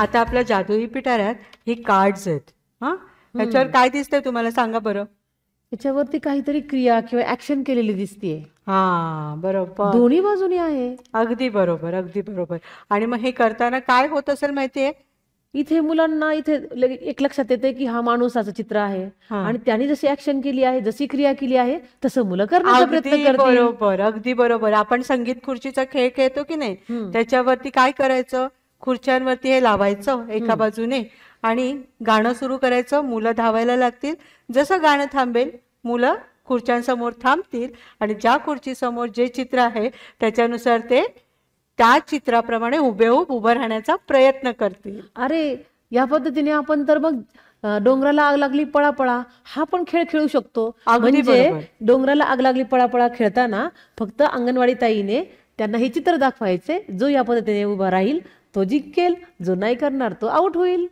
आता आपल्या जादुई पिटाऱ्यात ही कार्ड आहेत हा त्याच्यावर काय दिसतंय तुम्हाला सांगा बरं त्याच्यावरती काहीतरी क्रिया किंवा ऍक्शन केलेली दिसतीये हा बरोबर दोन्ही बाजूनी आहे अगदी बरोबर अगदी बरोबर आणि मग हे करताना काय होत असेल माहितीये इथे मुलांना इथे एक लक्षात येते की हा असं चित्र आहे आणि त्यांनी जशी ऍक्शन केली आहे जशी क्रिया केली आहे तसं मुलं करण्याचा प्रयत्न अगदी बरोबर अगदी बरोबर आपण संगीत खुर्चीचा खेळ खेळतो की नाही त्याच्यावरती काय करायचं खुर्च्यांवरती हे लावायचं एका बाजूने आणि गाणं सुरू करायचं मुलं धावायला लागतील जसं गाणं थांबेल मुलं खुर्च्यांसमोर थांबतील आणि ज्या खुर्ची समोर जे चित्र आहे त्याच्यानुसार ते त्या चित्राप्रमाणे उभेहूब उभं राहण्याचा प्रयत्न करतील अरे या पद्धतीने आपण तर मग डोंगराला आग लागली पळापळा हा पण खेळ खेळू शकतो म्हणजे डोंगराला आग लागली पळापळा खेळताना फक्त अंगणवाडी ताईने त्यांना हे चित्र दाखवायचे जो या पद्धतीने उभा राहील तो जिंकेल जो नाही करणार तो आऊट होईल